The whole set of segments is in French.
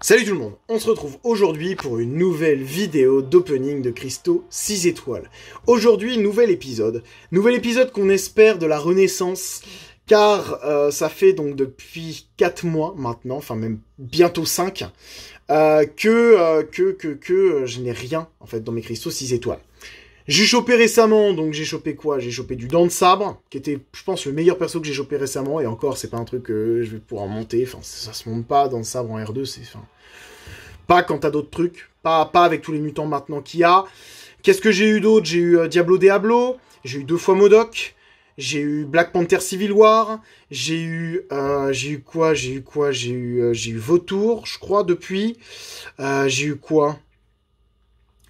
Salut tout le monde, on se retrouve aujourd'hui pour une nouvelle vidéo d'opening de cristaux 6 étoiles. Aujourd'hui, nouvel épisode. Nouvel épisode qu'on espère de la Renaissance, car euh, ça fait donc depuis 4 mois maintenant, enfin même bientôt 5, euh, euh, que, que, que, que je n'ai rien en fait dans mes Cristaux 6 étoiles. J'ai chopé récemment, donc j'ai chopé quoi J'ai chopé du dent de sabre, qui était, je pense, le meilleur perso que j'ai chopé récemment, et encore, c'est pas un truc que je vais pouvoir monter, enfin, ça, se monte pas, dans de sabre en R2, c'est... Enfin, pas quand à d'autres trucs, pas, pas avec tous les mutants maintenant qu'il y a. Qu'est-ce que j'ai eu d'autre J'ai eu euh, Diablo Diablo, j'ai eu deux fois Modoc, j'ai eu Black Panther Civil War, j'ai eu euh, j'ai eu quoi J'ai eu quoi J'ai eu euh, j'ai eu Vautour, je crois depuis. j'ai eu quoi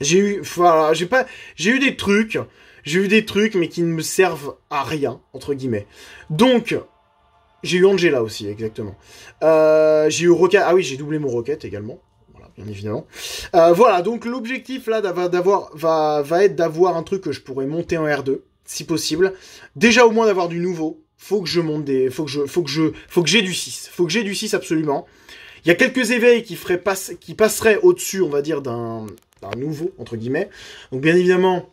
j'ai eu, voilà, j'ai pas, j'ai eu des trucs, j'ai eu des trucs, mais qui ne me servent à rien entre guillemets. Donc, j'ai eu Angela aussi, exactement. Euh, j'ai eu Rocket, ah oui, j'ai doublé mon Rocket également. Voilà, bien évidemment. Euh, voilà, donc l'objectif là d'avoir, va, va être d'avoir un truc que je pourrais monter en R2, si possible. Déjà au moins d'avoir du nouveau. Faut que je monte des, faut que je, faut que je, faut que j'ai du 6. Faut que j'ai du 6 absolument. Il y a quelques éveils qui, feraient pas qui passeraient au-dessus, on va dire, d'un un nouveau, entre guillemets. Donc bien évidemment,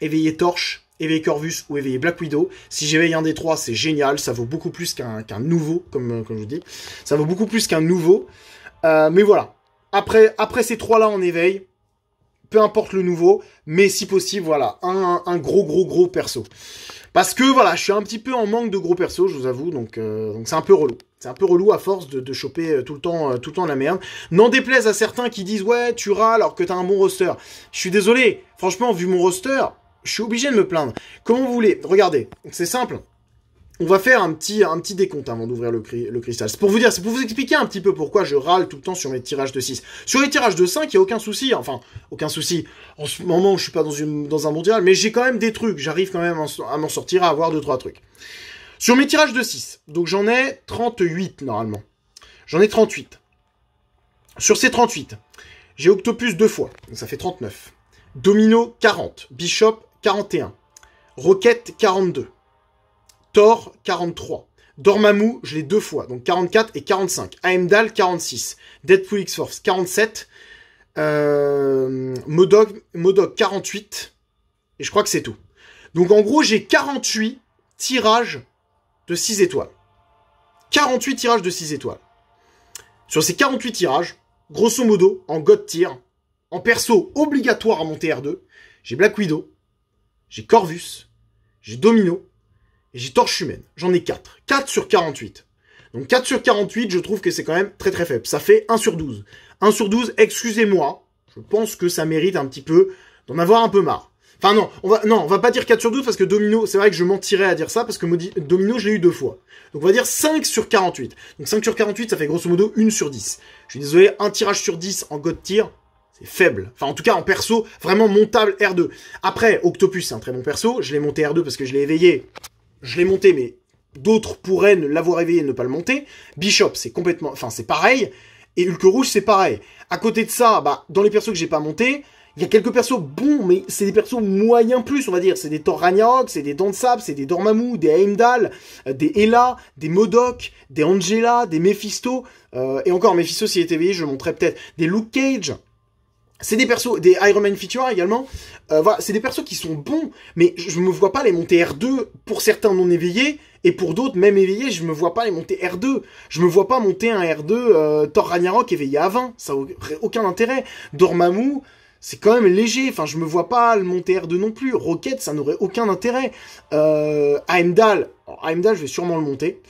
éveiller Torche, éveiller Corvus ou éveiller Black Widow. Si j'éveille un des trois, c'est génial, ça vaut beaucoup plus qu'un nouveau, euh, comme, je vous dis. Ça vaut beaucoup plus qu'un nouveau. Euh, mais voilà, après, après ces trois-là on éveille, peu importe le nouveau, mais si possible, voilà, un, gros, gros, gros perso. Parce que voilà, je suis un petit peu en manque de gros perso, je vous avoue, donc euh, donc c'est un peu relou. C'est un peu relou à force de, choper euh, tout le temps, euh, tout le temps la merde. N'en déplaise à certains qui disent ouais, tu râles alors que t'as un bon roster. Je suis désolé, franchement, vu mon roster, je suis obligé de me plaindre. Comment vous voulez Regardez, c'est simple. On va faire un petit, un petit décompte avant d'ouvrir le, cristal. C'est pour vous dire, c'est pour vous expliquer un petit peu pourquoi je râle tout le temps sur mes tirages de 6. Sur les tirages de 5, il n'y a aucun souci. Enfin, aucun souci. En ce moment, je ne suis pas dans, dans un mondial, mais j'ai quand même des trucs. J'arrive quand même à m'en sortir, à avoir 2-3 trucs. Sur mes tirages de 6, donc j'en ai 38 normalement. J'en ai 38. Sur ces 38, j'ai Octopus deux fois, donc ça fait 39. Domino 40, Bishop 41, Roquette 42, Thor 43, Dormammu, je l'ai deux fois, donc 44 et 45, Aemdal 46, Deadpool X-Force 47, euh, Modog 48, et je crois que c'est tout. Donc en gros, j'ai 48 tirages de 6 étoiles. 48 tirages de 6 étoiles. Sur ces 48 tirages, grosso modo, en god tier, en perso obligatoire à mon tr 2 j'ai Black Widow, j'ai Corvus, j'ai Domino, et j'ai Torche Humaine. J'en ai 4. 4 sur 48. Donc 4 sur 48, je trouve que c'est quand même très très faible. Ça fait 1 sur 12. 1 sur 12, excusez-moi, je pense que ça mérite un petit peu d'en avoir un peu marre. Enfin non, on va non, on va pas dire 4 sur 12 parce que Domino, c'est vrai que je mentirais à dire ça parce que Domino, je l'ai eu deux fois. Donc on va dire 5 sur 48. Donc 5 sur 48, ça fait grosso modo 1 sur 10. Je suis désolé, un tirage sur 10 en God tir, c'est faible. Enfin en tout cas en perso, vraiment montable R2. Après Octopus, c'est un très bon perso, je l'ai monté R2 parce que je l'ai éveillé. Je l'ai monté mais d'autres pourraient ne l'avoir éveillé et ne pas le monter. Bishop, c'est complètement enfin c'est pareil et Hulk rouge, c'est pareil. À côté de ça, bah dans les persos que j'ai pas montés, il y a quelques persos bons, mais c'est des persos moyens plus, on va dire. C'est des Thor Ragnarok, c'est des Dansab, c'est des Dormammu, des Heimdall, euh, des Hela, des Modoc, des Angela, des Mephisto. Euh, et encore, Mephisto, s'il était éveillé, je le peut-être. Des Luke Cage. C'est des persos, des Iron Man Feature également. Euh, voilà, c'est des persos qui sont bons, mais je me vois pas les monter R2 pour certains non éveillés, et pour d'autres, même éveillés, je me vois pas les monter R2. Je me vois pas monter un R2 euh, Thor Ragnarok éveillé à 20. Ça aurait aucun intérêt. Dormammu, c'est quand même léger. Enfin, je me vois pas le monter R2 non plus. Rocket, ça n'aurait aucun intérêt. Euh, Heimdall, je vais sûrement le monter.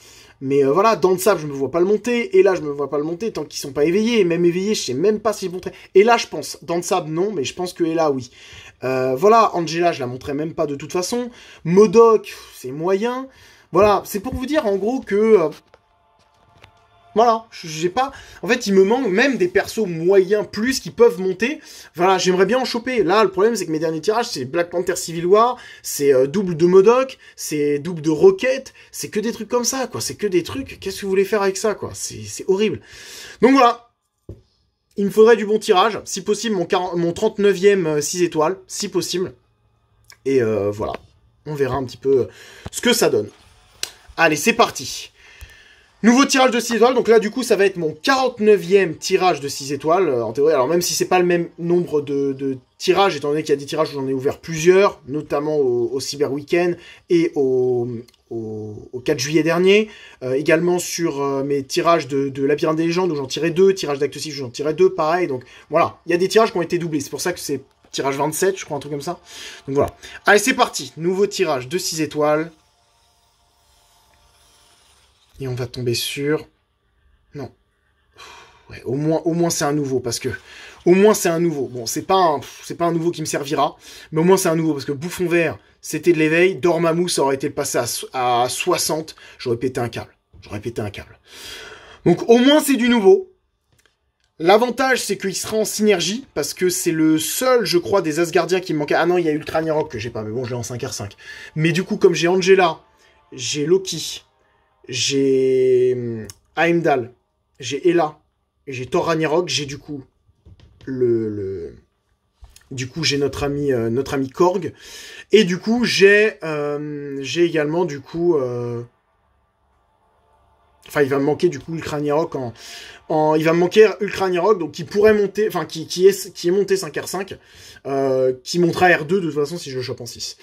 Mais euh, voilà, dans le sable, je me vois pas le monter. Et là, je me vois pas le monter tant qu'ils sont pas éveillés. Et même éveillés, je sais même pas si je Et là, je pense. Dans le non, mais je pense que là, oui. Euh, voilà, Angela, je la montrais même pas de toute façon. Modoc, c'est moyen. Voilà, c'est pour vous dire en gros que euh, voilà, j'ai pas. En fait, il me manque même des persos moyens plus qui peuvent monter. Voilà, j'aimerais bien en choper. Là, le problème, c'est que mes derniers tirages, c'est Black Panther Civil War, c'est euh, double de Modoc, c'est double de Rocket, c'est que des trucs comme ça, quoi. C'est que des trucs. Qu'est-ce que vous voulez faire avec ça, quoi C'est horrible. Donc voilà. Il me faudrait du bon tirage. Si possible, mon, mon 39e 6 euh, étoiles, si possible. Et euh, voilà. On verra un petit peu ce que ça donne. Allez, c'est parti. Nouveau tirage de 6 étoiles, donc là du coup ça va être mon 49e tirage de 6 étoiles euh, en théorie. Alors même si c'est pas le même nombre de, tirages, étant donné qu'il y a des tirages où j'en ai ouvert plusieurs, notamment au, au Cyber Weekend et au, 4 juillet dernier, euh, également sur euh, mes tirages de, Labyrinthe des légendes où j'en tirais deux, tirage d'Acte 6 où j'en tirais deux, pareil. Donc voilà, il y a des tirages qui ont été doublés, c'est pour ça que c'est tirage 27 je crois, un truc comme ça. Donc voilà. Allez c'est parti, nouveau tirage de 6 étoiles, et on va tomber sur... Non. Ouais, au moins, au moins c'est un nouveau, parce que... Au moins c'est un nouveau. Bon, c'est pas c'est pas un nouveau qui me servira, mais au moins c'est un nouveau, parce que Bouffon Vert, c'était de l'éveil, Dormammu, ça aurait été passé à, 60, j'aurais pété un câble. J'aurais pété un câble. Donc au moins c'est du nouveau. L'avantage, c'est qu'il sera en synergie, parce que c'est le seul, je crois, des Asgardiens qui me manquait. Ah non, il y a Ultra Rock que j'ai pas, mais bon, je l'ai en 5R5. Mais du coup, comme j'ai Angela, j'ai Loki, j'ai hum, Heimdall, j'ai Ella, j'ai Thor j'ai du coup le, le... du coup j'ai notre ami euh, notre ami Korg et du coup j'ai euh, j'ai également du coup euh, Enfin, il va me manquer du coup Ultra Rock en, en, il va me manquer ultra Rock, donc qui pourrait monter, enfin qui, qui, est, qui est monté 5 R5, euh, qui montera R2 de toute façon si je le chope en 6.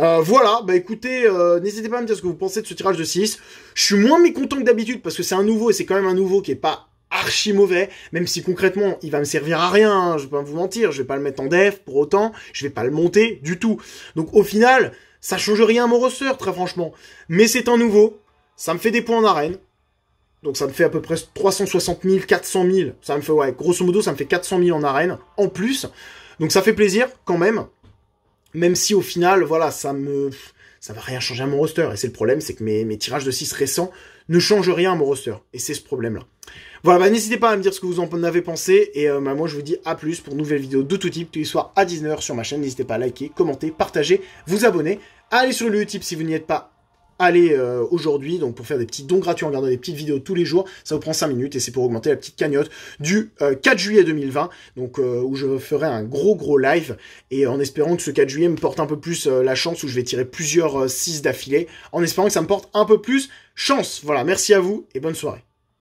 Euh, voilà, bah écoutez, euh, n'hésitez pas à me dire ce que vous pensez de ce tirage de 6. Je suis moins mécontent que d'habitude parce que c'est un nouveau et c'est quand même un nouveau qui est pas archi mauvais, même si concrètement il va me servir à rien, hein, je vais pas vous mentir, je vais pas le mettre en def, pour autant, je vais pas le monter du tout. Donc au final, ça change rien à mon roster, très franchement. Mais c'est un nouveau, ça me fait des points en arène, donc ça me fait à peu près 360 000, 400 000. Ça me fait, ouais, grosso modo, ça me fait 400 000 en arène, en plus. Donc ça fait plaisir, quand même. Même si au final, voilà, ça me... Ça va rien changer à mon roster. Et c'est le problème, c'est que mes, tirages de 6 récents ne changent rien à mon roster. Et c'est ce problème-là. Voilà, bah, n'hésitez pas à me dire ce que vous en avez pensé. Et euh, bah, moi, je vous dis à plus pour une nouvelle vidéo de tout type, tous les soirs à 19h sur ma chaîne. N'hésitez pas à liker, commenter, partager, vous abonner. Allez sur le YouTube si vous n'y êtes pas allez euh, aujourd'hui, donc pour faire des petits dons gratuits en regardant des petites vidéos tous les jours, ça vous prend 5 minutes et c'est pour augmenter la petite cagnotte du 4 euh, juillet 2020, donc euh, où je ferai un gros gros live et en espérant que ce 4 juillet me porte un peu plus la chance où je vais tirer plusieurs 6 d'affilée, en espérant que ça me porte un peu plus chance. Voilà, merci à vous et bonne soirée.